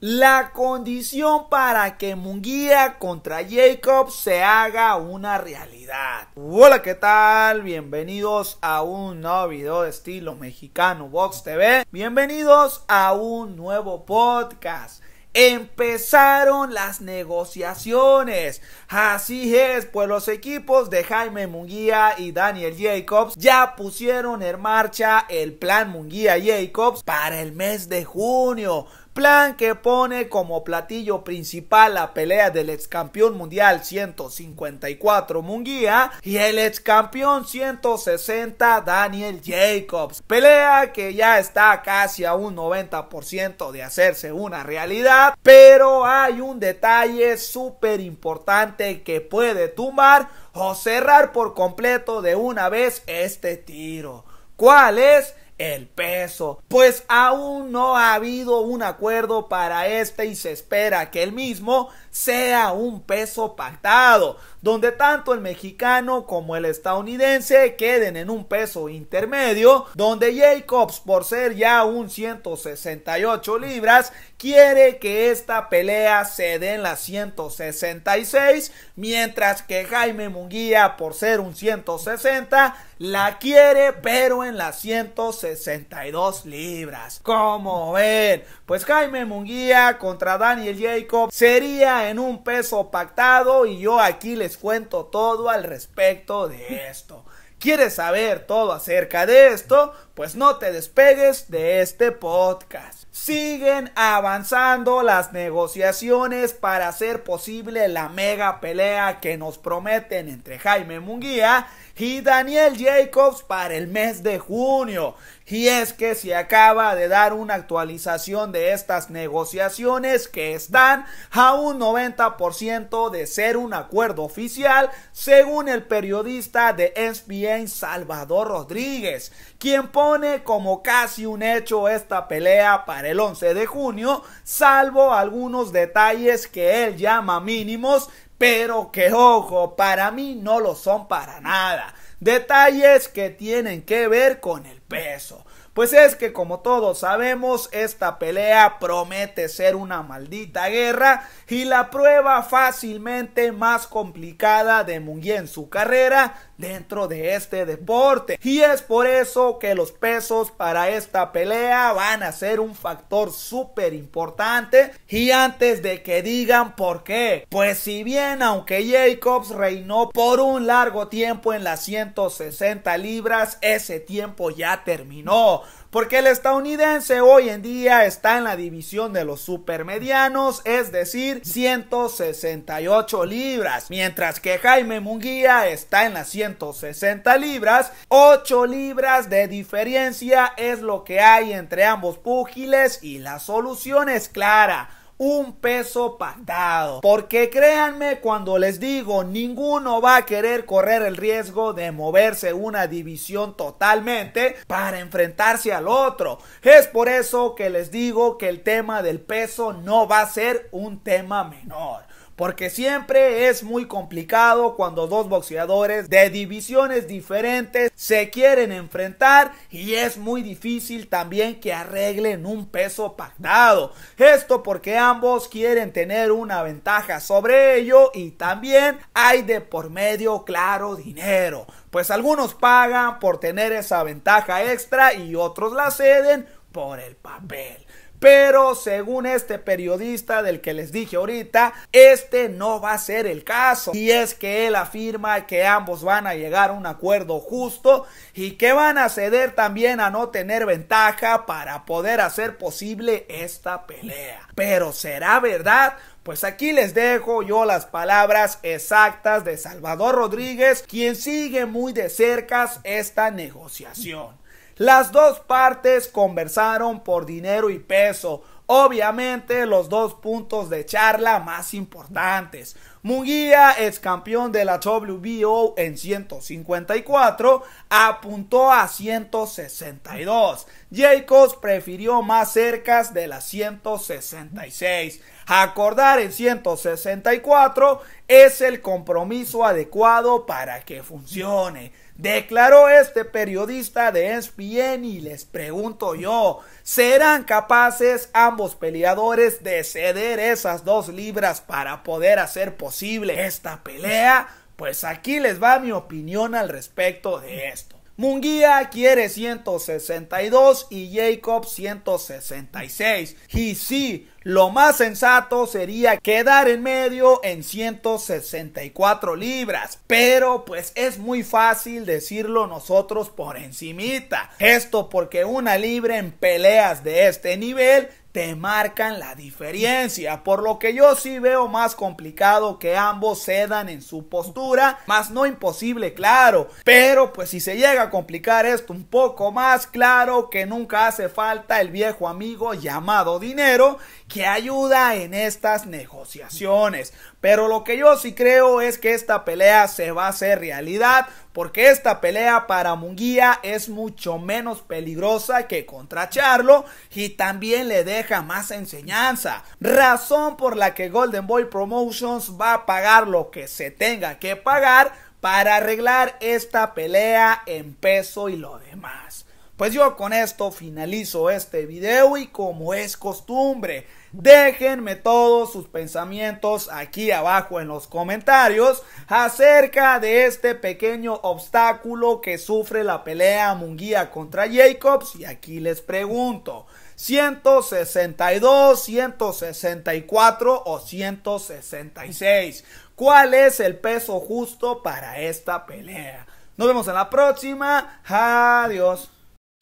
La condición para que Munguía contra Jacobs se haga una realidad. Hola, ¿qué tal? Bienvenidos a un nuevo video de estilo mexicano Vox TV. Bienvenidos a un nuevo podcast. Empezaron las negociaciones. Así es, pues los equipos de Jaime Munguía y Daniel Jacobs ya pusieron en marcha el plan Munguía Jacobs para el mes de junio. Plan que pone como platillo principal la pelea del ex campeón mundial 154 Munguía y el ex campeón 160 Daniel Jacobs. Pelea que ya está casi a un 90% de hacerse una realidad, pero hay un detalle súper importante que puede tumbar o cerrar por completo de una vez este tiro. ¿Cuál es? el peso, pues aún no ha habido un acuerdo para este y se espera que el mismo sea un peso pactado, donde tanto el mexicano como el estadounidense queden en un peso intermedio, donde Jacobs, por ser ya un 168 libras, quiere que esta pelea se dé en las 166, mientras que Jaime Munguía, por ser un 160, la quiere, pero en las 162 libras. Como ven, pues Jaime Munguía contra Daniel Jacobs sería en un peso pactado y yo aquí les cuento todo al respecto de esto. ¿Quieres saber todo acerca de esto? Pues no te despegues de este podcast. Siguen avanzando las negociaciones para hacer posible la mega pelea que nos prometen entre Jaime Munguía y Daniel Jacobs para el mes de junio. Y es que se acaba de dar una actualización de estas negociaciones que están a un 90% de ser un acuerdo oficial, según el periodista de ESPN Salvador Rodríguez, quien pone como casi un hecho esta pelea para el 11 de junio, salvo algunos detalles que él llama mínimos pero que ojo, para mí no lo son para nada. Detalles que tienen que ver con el peso. Pues es que como todos sabemos, esta pelea promete ser una maldita guerra y la prueba fácilmente más complicada de Munguía en su carrera dentro de este deporte. Y es por eso que los pesos para esta pelea van a ser un factor súper importante. Y antes de que digan por qué, pues si bien aunque Jacobs reinó por un largo tiempo en las 160 libras, ese tiempo ya terminó. Porque el estadounidense hoy en día está en la división de los supermedianos, es decir, 168 libras. Mientras que Jaime Munguía está en las 160 libras. 8 libras de diferencia es lo que hay entre ambos púgiles y la solución es clara un peso pandado. Porque créanme cuando les digo, ninguno va a querer correr el riesgo de moverse una división totalmente para enfrentarse al otro. Es por eso que les digo que el tema del peso no va a ser un tema menor. Porque siempre es muy complicado cuando dos boxeadores de divisiones diferentes se quieren enfrentar y es muy difícil también que arreglen un peso pactado. Esto porque ambos quieren tener una ventaja sobre ello y también hay de por medio claro dinero. Pues algunos pagan por tener esa ventaja extra y otros la ceden por el papel. Pero según este periodista del que les dije ahorita, este no va a ser el caso. Y es que él afirma que ambos van a llegar a un acuerdo justo y que van a ceder también a no tener ventaja para poder hacer posible esta pelea. Pero ¿será verdad? Pues aquí les dejo yo las palabras exactas de Salvador Rodríguez, quien sigue muy de cerca esta negociación. Las dos partes conversaron por dinero y peso. Obviamente los dos puntos de charla más importantes. Munguía, ex campeón de la WBO en 154, apuntó a 162. Jacobs prefirió más cercas de las 166 acordar en 164 es el compromiso adecuado para que funcione. Declaró este periodista de ESPN y les pregunto yo, ¿serán capaces ambos peleadores de ceder esas dos libras para poder hacer posible esta pelea? Pues aquí les va mi opinión al respecto de esto. Munguía quiere 162 y Jacob 166. Y sí, lo más sensato sería quedar en medio en 164 libras. Pero pues es muy fácil decirlo nosotros por encimita. Esto porque una libra en peleas de este nivel te marcan la diferencia, por lo que yo sí veo más complicado que ambos cedan en su postura, más no imposible, claro, pero pues si se llega a complicar esto un poco más, claro que nunca hace falta el viejo amigo llamado dinero que ayuda en estas negociaciones, pero lo que yo sí creo es que esta pelea se va a hacer realidad porque esta pelea para Munguía es mucho menos peligrosa que contra Charlo y también le deja más enseñanza, razón por la que Golden Boy Promotions va a pagar lo que se tenga que pagar para arreglar esta pelea en peso y lo demás. Pues yo con esto finalizo este video y como es costumbre, déjenme todos sus pensamientos aquí abajo en los comentarios acerca de este pequeño obstáculo que sufre la pelea Munguía contra Jacobs y aquí les pregunto. 162, 164 o 166. ¿Cuál es el peso justo para esta pelea? Nos vemos en la próxima. Adiós.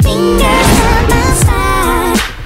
finger on my side.